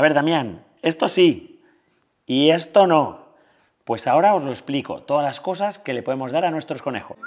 a ver, Damián, esto sí y esto no. Pues ahora os lo explico, todas las cosas que le podemos dar a nuestros conejos.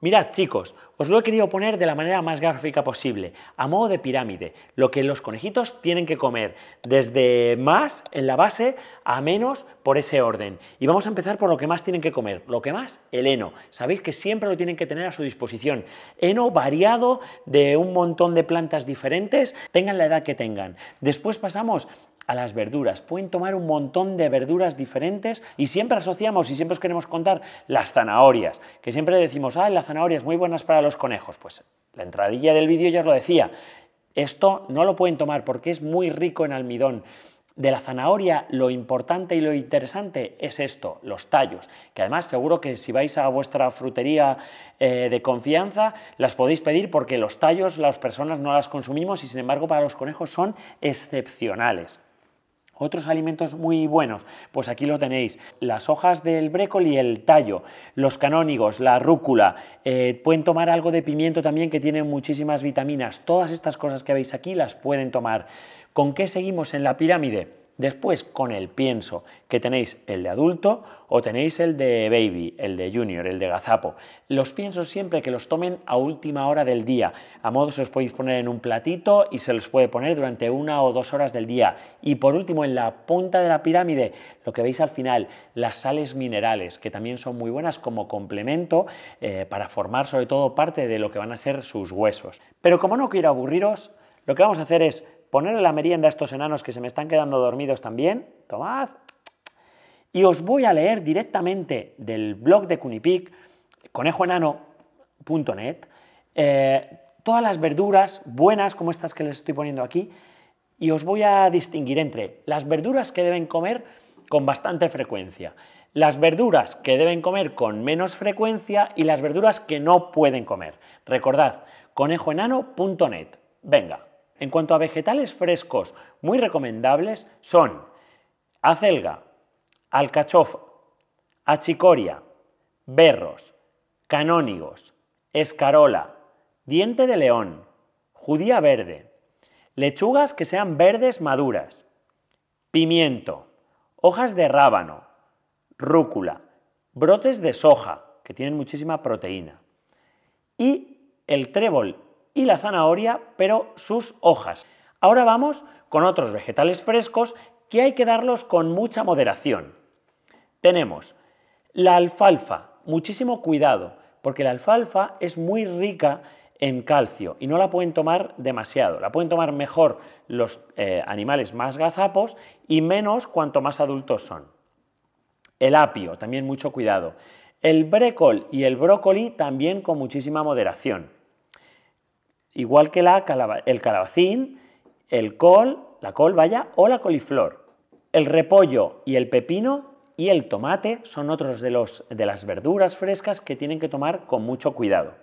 Mirad chicos, os lo he querido poner de la manera más gráfica posible, a modo de pirámide, lo que los conejitos tienen que comer, desde más en la base a menos por ese orden. Y vamos a empezar por lo que más tienen que comer, lo que más, el heno. Sabéis que siempre lo tienen que tener a su disposición. Heno variado de un montón de plantas diferentes, tengan la edad que tengan. Después pasamos a las verduras. Pueden tomar un montón de verduras diferentes y siempre asociamos y siempre os queremos contar las zanahorias, que siempre decimos, ah, las zanahorias muy buenas para los conejos. Pues la entradilla del vídeo ya os lo decía. Esto no lo pueden tomar porque es muy rico en almidón. De la zanahoria lo importante y lo interesante es esto, los tallos, que además seguro que si vais a vuestra frutería eh, de confianza las podéis pedir porque los tallos las personas no las consumimos y sin embargo para los conejos son excepcionales. Otros alimentos muy buenos, pues aquí lo tenéis. Las hojas del brécoli, el tallo, los canónigos, la rúcula, eh, pueden tomar algo de pimiento también que tiene muchísimas vitaminas. Todas estas cosas que veis aquí las pueden tomar. ¿Con qué seguimos en la pirámide? Después con el pienso, que tenéis el de adulto o tenéis el de baby, el de junior, el de gazapo. Los pienso siempre que los tomen a última hora del día. A modo se los podéis poner en un platito y se los puede poner durante una o dos horas del día. Y por último, en la punta de la pirámide, lo que veis al final, las sales minerales, que también son muy buenas como complemento eh, para formar sobre todo parte de lo que van a ser sus huesos. Pero como no quiero aburriros, lo que vamos a hacer es ponerle la merienda a estos enanos que se me están quedando dormidos también, tomad, y os voy a leer directamente del blog de Cunipic, conejoenano.net, eh, todas las verduras buenas como estas que les estoy poniendo aquí, y os voy a distinguir entre las verduras que deben comer con bastante frecuencia, las verduras que deben comer con menos frecuencia y las verduras que no pueden comer. Recordad, conejoenano.net. Venga. En cuanto a vegetales frescos muy recomendables son acelga, alcachofa, achicoria, berros, canónigos, escarola, diente de león, judía verde, lechugas que sean verdes maduras, pimiento, hojas de rábano, rúcula, brotes de soja, que tienen muchísima proteína, y el trébol y la zanahoria, pero sus hojas. Ahora vamos con otros vegetales frescos que hay que darlos con mucha moderación. Tenemos la alfalfa, muchísimo cuidado, porque la alfalfa es muy rica en calcio y no la pueden tomar demasiado. La pueden tomar mejor los eh, animales más gazapos y menos cuanto más adultos son. El apio, también mucho cuidado. El brécol y el brócoli también con muchísima moderación igual que el calabacín, el col, la col, vaya, o la coliflor. El repollo y el pepino y el tomate son otros de, los, de las verduras frescas que tienen que tomar con mucho cuidado.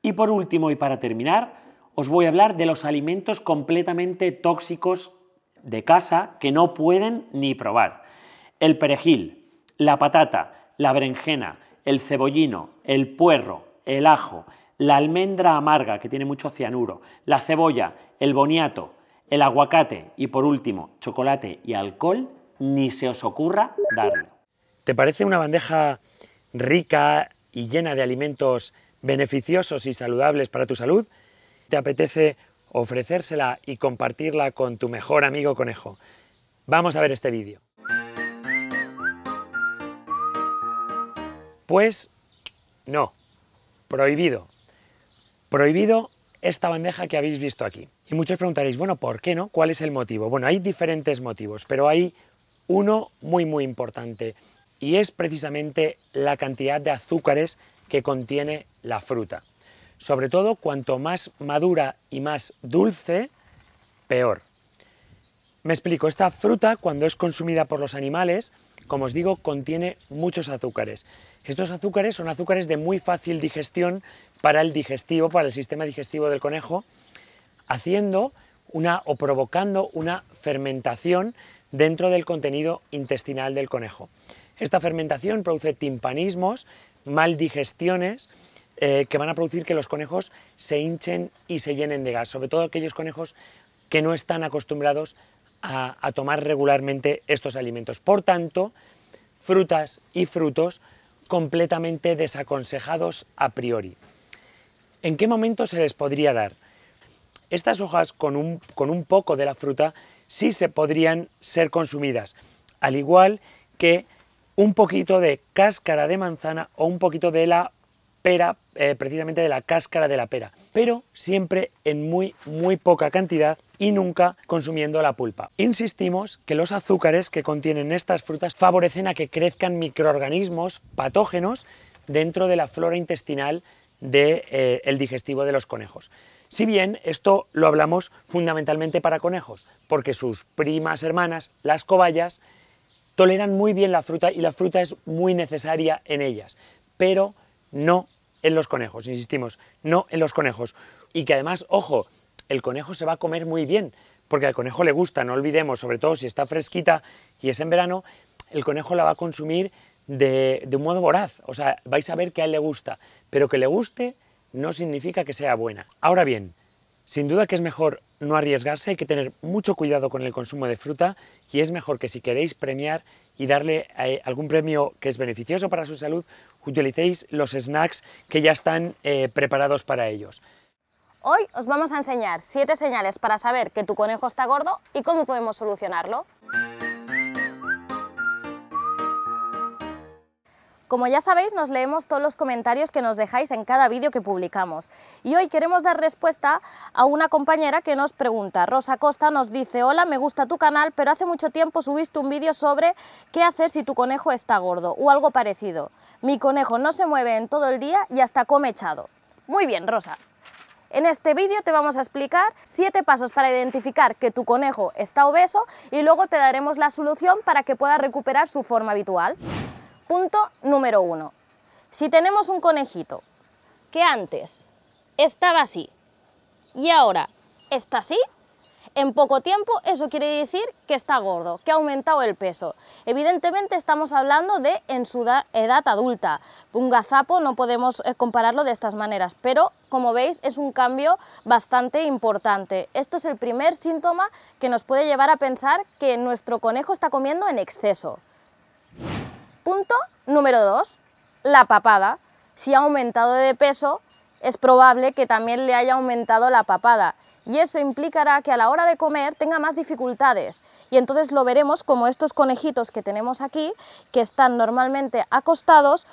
Y por último y para terminar, os voy a hablar de los alimentos completamente tóxicos de casa que no pueden ni probar. El perejil, la patata, la berenjena, el cebollino, el puerro, el ajo, la almendra amarga, que tiene mucho cianuro, la cebolla, el boniato, el aguacate y por último, chocolate y alcohol, ni se os ocurra darlo. ¿Te parece una bandeja rica y llena de alimentos beneficiosos y saludables para tu salud? ¿Te apetece ofrecérsela y compartirla con tu mejor amigo conejo? Vamos a ver este vídeo. Pues no, prohibido. Prohibido esta bandeja que habéis visto aquí. Y muchos preguntaréis, bueno, ¿por qué no? ¿Cuál es el motivo? Bueno, hay diferentes motivos, pero hay uno muy muy importante y es precisamente la cantidad de azúcares que contiene la fruta. Sobre todo, cuanto más madura y más dulce, peor. Me explico, esta fruta cuando es consumida por los animales, como os digo, contiene muchos azúcares. Estos azúcares son azúcares de muy fácil digestión para el digestivo, para el sistema digestivo del conejo, haciendo una o provocando una fermentación dentro del contenido intestinal del conejo. Esta fermentación produce timpanismos, maldigestiones, eh, que van a producir que los conejos se hinchen y se llenen de gas, sobre todo aquellos conejos que no están acostumbrados a tomar regularmente estos alimentos. Por tanto, frutas y frutos completamente desaconsejados a priori. ¿En qué momento se les podría dar? Estas hojas con un, poco de la fruta sí se podrían ser consumidas, al igual que un poquito de cáscara de manzana o un poquito de la pera, eh, precisamente de la cáscara de la pera, pero siempre en muy, muy poca cantidad y nunca consumiendo la pulpa. Insistimos que los azúcares que contienen estas frutas favorecen a que crezcan microorganismos patógenos dentro de la flora intestinal del de, eh, digestivo de los conejos. Si bien esto lo hablamos fundamentalmente para conejos, porque sus primas hermanas, las cobayas, toleran muy bien la fruta y la fruta es muy necesaria en ellas, pero no en los conejos, insistimos, no en los conejos. Y que además, ojo, el conejo se va a comer muy bien, porque al conejo le gusta, no olvidemos, sobre todo si está fresquita y es en verano, el conejo la va a consumir de, un modo voraz. O sea, vais a ver que a él le gusta, pero que le guste no significa que sea buena. Ahora bien, sin duda que es mejor no arriesgarse, hay que tener mucho cuidado con el consumo de fruta y es mejor que si queréis premiar y darle eh, algún premio que es beneficioso para su salud, utilicéis los snacks que ya están eh, preparados para ellos. Hoy os vamos a enseñar 7 señales para saber que tu conejo está gordo y cómo podemos solucionarlo. Como ya sabéis, nos leemos todos los comentarios que nos dejáis en cada vídeo que publicamos. Y hoy queremos dar respuesta a una compañera que nos pregunta. Rosa Costa nos dice, hola, me gusta tu canal, pero hace mucho tiempo subiste un vídeo sobre qué hacer si tu conejo está gordo o algo parecido. Mi conejo no se mueve en todo el día y hasta come echado. Muy bien, Rosa. En este vídeo te vamos a explicar siete pasos para identificar que tu conejo está obeso y luego te daremos la solución para que pueda recuperar su forma habitual. Punto número uno. Si tenemos un conejito que antes estaba así y ahora está así, en poco tiempo eso quiere decir que está gordo, que ha aumentado el peso. Evidentemente estamos hablando de en su edad adulta. Un gazapo no podemos eh, compararlo de estas maneras, pero como veis es un cambio bastante importante. Esto es el primer síntoma que nos puede llevar a pensar que nuestro conejo está comiendo en exceso. Punto número dos, la papada. Si ha aumentado de peso, es probable que también le haya aumentado la papada y eso implicará que a la hora de comer tenga más dificultades y entonces lo veremos como estos conejitos que tenemos aquí que están normalmente acostados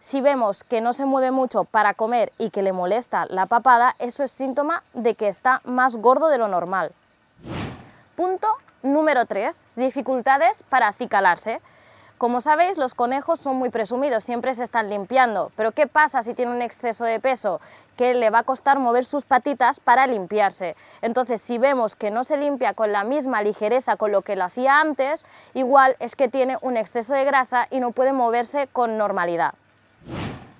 si vemos que no se mueve mucho para comer y que le molesta la papada, eso es síntoma de que está más gordo de lo normal. Punto número 3. Dificultades para acicalarse. Como sabéis, los conejos son muy presumidos, siempre se están limpiando, pero ¿qué pasa si tiene un exceso de peso? Que le va a costar mover sus patitas para limpiarse. Entonces, si vemos que no se limpia con la misma ligereza con lo que lo hacía antes, igual es que tiene un exceso de grasa y no puede moverse con normalidad.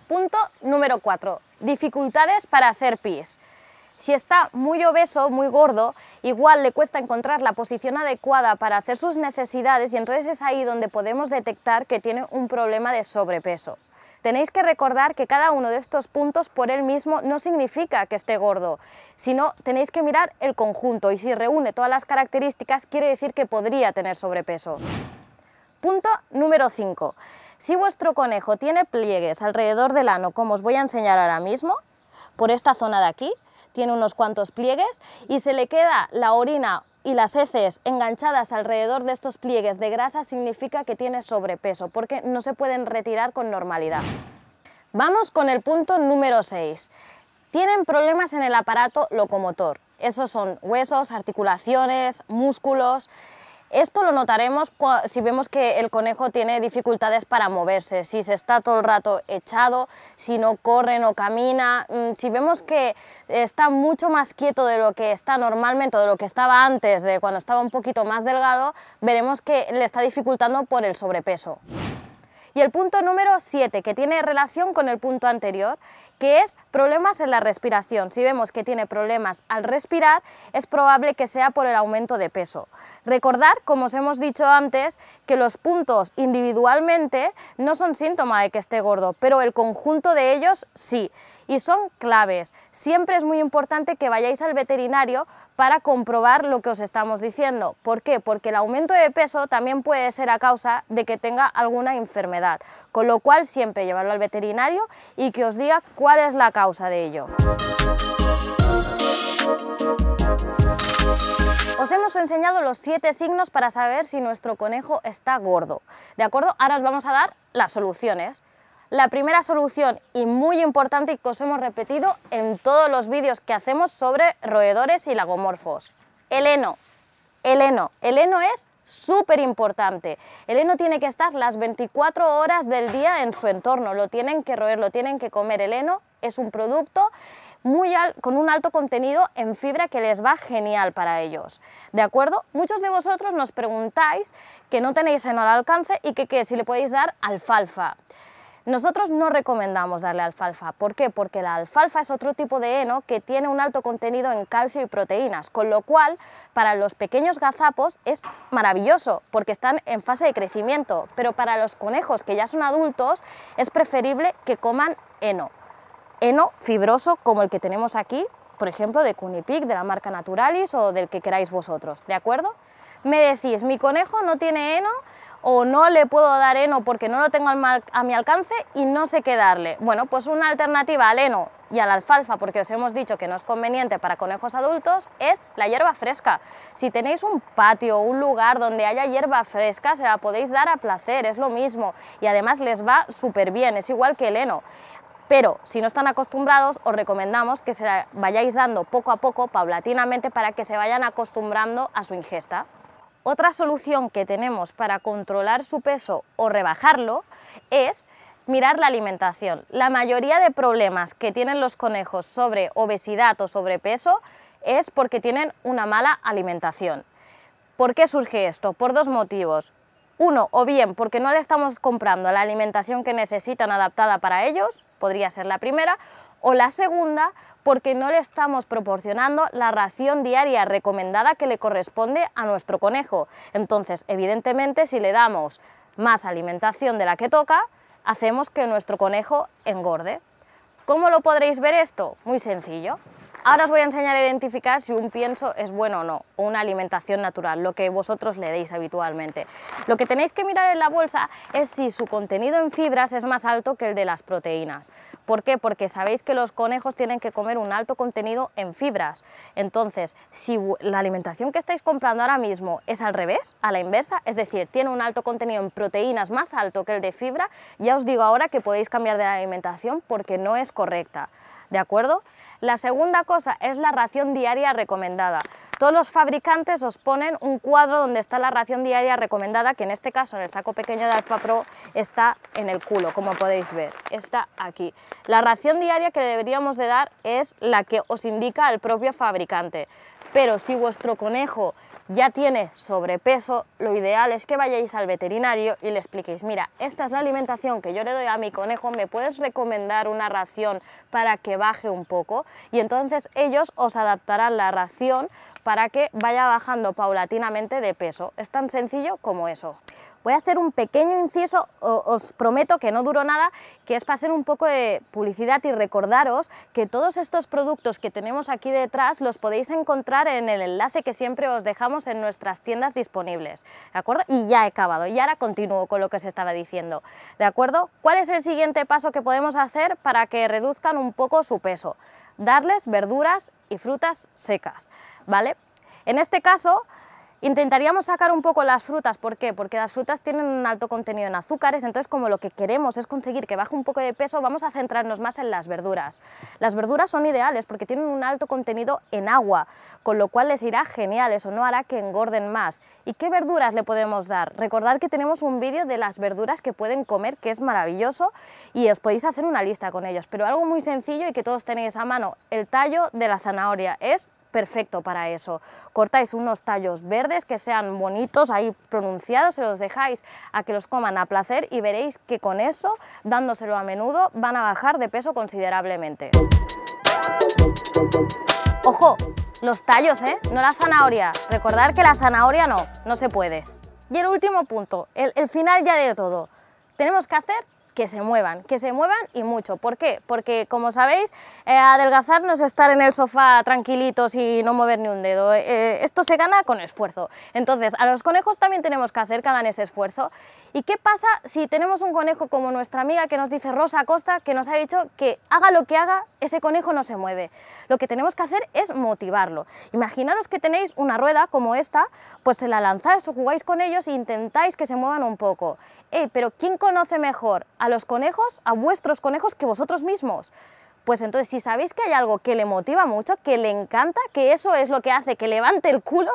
Punto número 4. Dificultades para hacer pis. Si está muy obeso, muy gordo, igual le cuesta encontrar la posición adecuada para hacer sus necesidades y entonces es ahí donde podemos detectar que tiene un problema de sobrepeso. Tenéis que recordar que cada uno de estos puntos por él mismo no significa que esté gordo, sino tenéis que mirar el conjunto y si reúne todas las características quiere decir que podría tener sobrepeso. Punto número 5. Si vuestro conejo tiene pliegues alrededor del ano, como os voy a enseñar ahora mismo, por esta zona de aquí, tiene unos cuantos pliegues y se le queda la orina y las heces enganchadas alrededor de estos pliegues de grasa significa que tiene sobrepeso porque no se pueden retirar con normalidad. Vamos con el punto número 6. Tienen problemas en el aparato locomotor. Esos son huesos, articulaciones, músculos. Esto lo notaremos si vemos que el conejo tiene dificultades para moverse, si se está todo el rato echado, si no corre, no camina, mm, si vemos que está mucho más quieto de lo que está normalmente de lo que estaba antes, de cuando estaba un poquito más delgado, veremos que le está dificultando por el sobrepeso. Y el punto número 7, que tiene relación con el punto anterior, que es problemas en la respiración. Si vemos que tiene problemas al respirar, es probable que sea por el aumento de peso. Recordar, como os hemos dicho antes, que los puntos individualmente no son síntoma de que esté gordo, pero el conjunto de ellos sí, y son claves. Siempre es muy importante que vayáis al veterinario para comprobar lo que os estamos diciendo. ¿Por qué? Porque el aumento de peso también puede ser a causa de que tenga alguna enfermedad, con lo cual siempre llevarlo al veterinario y que os diga cuál ¿Cuál es la causa de ello? Os hemos enseñado los siete signos para saber si nuestro conejo está gordo. ¿De acuerdo? Ahora os vamos a dar las soluciones. La primera solución y muy importante que os hemos repetido en todos los vídeos que hacemos sobre roedores y lagomorfos. El heno. El heno. El heno es súper importante. El heno tiene que estar las 24 horas del día en su entorno, lo tienen que roer, lo tienen que comer. El heno es un producto muy con un alto contenido en fibra que les va genial para ellos. ¿De acuerdo? Muchos de vosotros nos preguntáis que no tenéis heno al alcance y que si le podéis dar alfalfa. Nosotros no recomendamos darle alfalfa. ¿Por qué? Porque la alfalfa es otro tipo de heno que tiene un alto contenido en calcio y proteínas, con lo cual para los pequeños gazapos es maravilloso porque están en fase de crecimiento, pero para los conejos que ya son adultos es preferible que coman heno. Heno fibroso como el que tenemos aquí, por ejemplo, de Cunipic, de la marca Naturalis o del que queráis vosotros, ¿de acuerdo? Me decís, mi conejo no tiene heno o no le puedo dar heno porque no lo tengo a mi alcance y no sé qué darle. Bueno, pues una alternativa al heno y a la alfalfa, porque os hemos dicho que no es conveniente para conejos adultos, es la hierba fresca. Si tenéis un patio o un lugar donde haya hierba fresca, se la podéis dar a placer, es lo mismo. Y además les va súper bien, es igual que el heno. Pero si no están acostumbrados, os recomendamos que se la vayáis dando poco a poco, paulatinamente, para que se vayan acostumbrando a su ingesta. Otra solución que tenemos para controlar su peso o rebajarlo es mirar la alimentación. La mayoría de problemas que tienen los conejos sobre obesidad o sobrepeso es porque tienen una mala alimentación. ¿Por qué surge esto? Por dos motivos. Uno, o bien porque no le estamos comprando la alimentación que necesitan adaptada para ellos, podría ser la primera, o la segunda porque no le estamos proporcionando la ración diaria recomendada que le corresponde a nuestro conejo. Entonces, evidentemente, si le damos más alimentación de la que toca, hacemos que nuestro conejo engorde. ¿Cómo lo podréis ver esto? Muy sencillo. Ahora os voy a enseñar a identificar si un pienso es bueno o no, o una alimentación natural, lo que vosotros le deis habitualmente. Lo que tenéis que mirar en la bolsa es si su contenido en fibras es más alto que el de las proteínas. ¿Por qué? Porque sabéis que los conejos tienen que comer un alto contenido en fibras. Entonces, si la alimentación que estáis comprando ahora mismo es al revés, a la inversa, es decir, tiene un alto contenido en proteínas más alto que el de fibra, ya os digo ahora que podéis cambiar de alimentación porque no es correcta. ¿De acuerdo? La segunda cosa es la ración diaria recomendada. Todos los fabricantes os ponen un cuadro donde está la ración diaria recomendada, que en este caso, en el saco pequeño de Alfa Pro, está en el culo, como podéis ver, está aquí. La ración diaria que deberíamos de dar es la que os indica el propio fabricante, pero si vuestro conejo ya tiene sobrepeso, lo ideal es que vayáis al veterinario y le expliquéis, mira, esta es la alimentación que yo le doy a mi conejo, ¿me puedes recomendar una ración para que baje un poco? Y entonces ellos os adaptarán la ración para que vaya bajando paulatinamente de peso. Es tan sencillo como eso. Voy a hacer un pequeño inciso, os prometo que no duro nada, que es para hacer un poco de publicidad y recordaros que todos estos productos que tenemos aquí detrás los podéis encontrar en el enlace que siempre os dejamos en nuestras tiendas disponibles, ¿de acuerdo? Y ya he acabado, y ahora continúo con lo que se estaba diciendo, ¿de acuerdo? ¿Cuál es el siguiente paso que podemos hacer para que reduzcan un poco su peso? Darles verduras y frutas secas. ¿vale? En este caso, Intentaríamos sacar un poco las frutas, ¿por qué? Porque las frutas tienen un alto contenido en azúcares, entonces como lo que queremos es conseguir que baje un poco de peso, vamos a centrarnos más en las verduras. Las verduras son ideales porque tienen un alto contenido en agua, con lo cual les irá genial, eso no hará que engorden más. ¿Y qué verduras le podemos dar? Recordad que tenemos un vídeo de las verduras que pueden comer, que es maravilloso, y os podéis hacer una lista con ellas, pero algo muy sencillo y que todos tenéis a mano, el tallo de la zanahoria, es perfecto para eso. Cortáis unos tallos verdes que sean bonitos, ahí pronunciados, se los dejáis a que los coman a placer y veréis que con eso, dándoselo a menudo, van a bajar de peso considerablemente. ¡Ojo! Los tallos, ¿eh? No la zanahoria. Recordar que la zanahoria no, no se puede. Y el último punto, el, el final ya de todo. Tenemos que hacer que se muevan, que se muevan y mucho. ¿Por qué? Porque, como sabéis, eh, adelgazar no es estar en el sofá tranquilitos y no mover ni un dedo. Eh, eh, esto se gana con esfuerzo. Entonces, a los conejos también tenemos que hacer que hagan ese esfuerzo. ¿Y qué pasa si tenemos un conejo como nuestra amiga que nos dice Rosa costa que nos ha dicho que haga lo que haga, ese conejo no se mueve? Lo que tenemos que hacer es motivarlo. Imaginaros que tenéis una rueda como esta, pues se la lanzáis o jugáis con ellos e intentáis que se muevan un poco. pero ¿quién conoce mejor a los conejos, a vuestros conejos que vosotros mismos. Pues entonces, si sabéis que hay algo que le motiva mucho, que le encanta, que eso es lo que hace que levante el culo,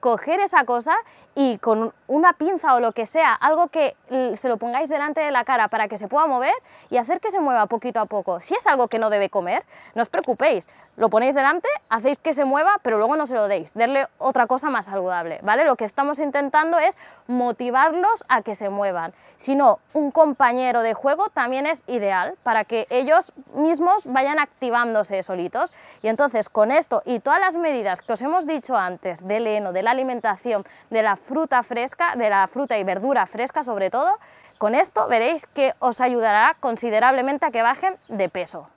coger esa cosa y con una pinza o lo que sea, algo que se lo pongáis delante de la cara para que se pueda mover y hacer que se mueva poquito a poco. Si es algo que no debe comer, no os preocupéis, lo ponéis delante, hacéis que se mueva, pero luego no se lo deis, darle otra cosa más saludable, ¿vale? Lo que estamos intentando es motivarlos a que se muevan. Si no, un compañero de juego también es ideal para que ellos mismos vayan activándose solitos. Y entonces con esto y todas las medidas que os hemos dicho antes del heno, del alimentación de la fruta fresca, de la fruta y verdura fresca sobre todo, con esto veréis que os ayudará considerablemente a que bajen de peso.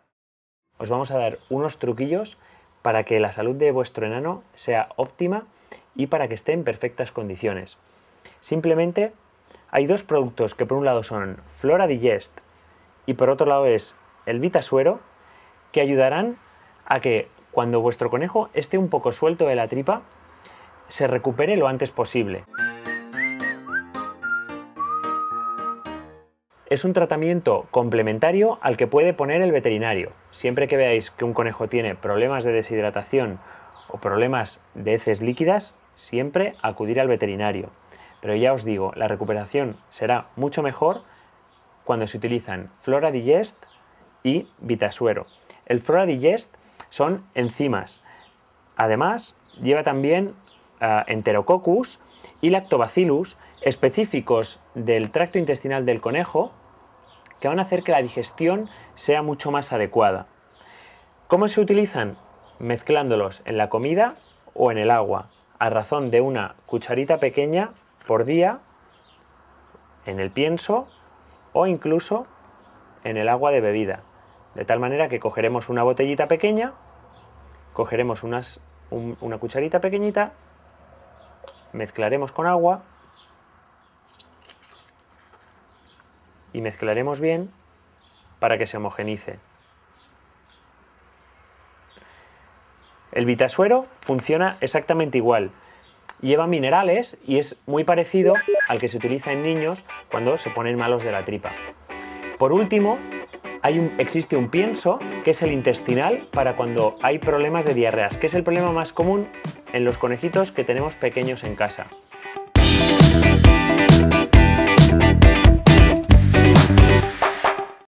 Os vamos a dar unos truquillos para que la salud de vuestro enano sea óptima y para que esté en perfectas condiciones. Simplemente hay dos productos que por un lado son Flora Digest y por otro lado es el Vitasuero que ayudarán a que cuando vuestro conejo esté un poco suelto de la tripa se recupere lo antes posible. Es un tratamiento complementario al que puede poner el veterinario. Siempre que veáis que un conejo tiene problemas de deshidratación o problemas de heces líquidas, siempre acudir al veterinario. Pero ya os digo, la recuperación será mucho mejor cuando se utilizan Flora Digest y Vitasuero. El Flora Digest son enzimas. Además, lleva también eh, Enterococcus y Lactobacillus específicos del tracto intestinal del conejo que van a hacer que la digestión sea mucho más adecuada. ¿Cómo se utilizan? Mezclándolos en la comida o en el agua, a razón de una cucharita pequeña por día en el pienso o incluso en el agua de bebida. De tal manera que cogeremos una botellita pequeña, cogeremos unas, una cucharita pequeñita mezclaremos con agua y mezclaremos bien para que se homogenice. El bitasuero funciona exactamente igual. Lleva minerales y es muy parecido al que se utiliza en niños cuando se ponen malos de la tripa. Por último, hay un, existe un pienso que es el intestinal para cuando hay problemas de diarreas, que es el problema más común en los conejitos que tenemos pequeños en casa.